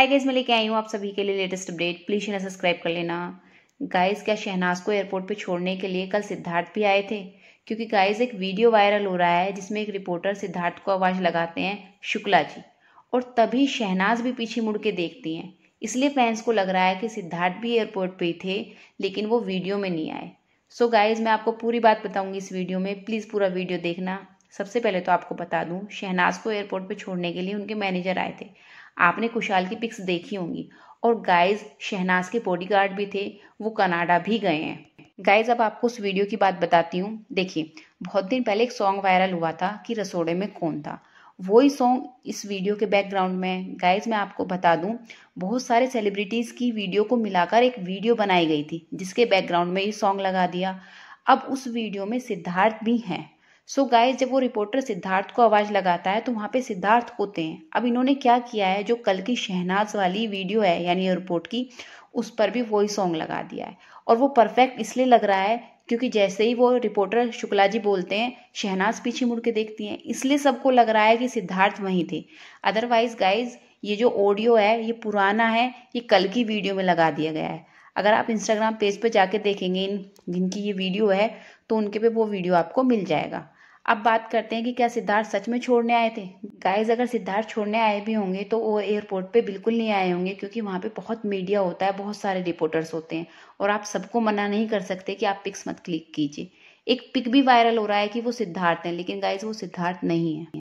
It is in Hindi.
हाय गाइज मैं लेके आई हूँ आप सभी के लिए लेटेस्ट अपडेट प्लीज इन्हें सब्सक्राइब कर लेना गाइज क्या शहनाज को एयरपोर्ट पे छोड़ने के लिए कल सिद्धार्थ भी आए थे क्योंकि गाइज एक वीडियो वायरल हो रहा है जिसमें एक रिपोर्टर सिद्धार्थ को आवाज़ लगाते हैं शुक्ला जी और तभी शहनाज भी पीछे मुड़ के देखती हैं इसलिए फैंस को लग रहा है कि सिद्धार्थ भी एयरपोर्ट पे थे लेकिन वो वीडियो में नहीं आए सो so गाइज मैं आपको पूरी बात बताऊंगी इस वीडियो में प्लीज़ पूरा वीडियो देखना सबसे पहले तो आपको बता दूं शहनाज को एयरपोर्ट पे छोड़ने के लिए उनके मैनेजर आए थे आपने कुशाल की पिक्स देखी होंगी और गाइज शहनाज के बॉडी भी थे वो कनाडा भी गए हैं गाइज अब आपको उस वीडियो की बात बताती हूँ देखिए बहुत दिन पहले एक सॉन्ग वायरल हुआ था कि रसोड़े में कौन था वही सॉन्ग इस वीडियो के बैकग्राउंड में गाइज मैं आपको बता दूं बहुत सारे सेलिब्रिटीज़ की वीडियो को मिलाकर एक वीडियो बनाई गई थी जिसके बैकग्राउंड में ये सॉन्ग लगा दिया अब उस वीडियो में सिद्धार्थ भी हैं सो so गाइस जब वो रिपोर्टर सिद्धार्थ को आवाज़ लगाता है तो वहाँ पे सिद्धार्थ होते हैं अब इन्होंने क्या किया है जो कल की शहनाज वाली वीडियो है यानी एयरपोर्ट की उस पर भी वही सॉन्ग लगा दिया है और वो परफेक्ट इसलिए लग रहा है क्योंकि जैसे ही वो रिपोर्टर शुक्ला जी बोलते हैं शहनाज पीछे मुड़ के देखती हैं इसलिए सबको लग रहा है कि सिद्धार्थ वहीं थे अदरवाइज गाइज ये जो ऑडियो है ये पुराना है ये कल की वीडियो में लगा दिया गया है अगर आप इंस्टाग्राम पेज पर जाके देखेंगे इन जिनकी ये वीडियो है तो उनके पे वो वीडियो आपको मिल जाएगा अब बात करते हैं कि क्या सिद्धार्थ सच में छोड़ने आए थे गाइस अगर सिद्धार्थ छोड़ने आए भी होंगे तो वो एयरपोर्ट पे बिल्कुल नहीं आए होंगे क्योंकि वहाँ पे बहुत मीडिया होता है बहुत सारे रिपोर्टर्स होते हैं और आप सबको मना नहीं कर सकते कि आप पिक्स मत क्लिक कीजिए एक पिक भी वायरल हो रहा है कि वो सिद्धार्थ है लेकिन गाइज वो सिद्धार्थ नहीं है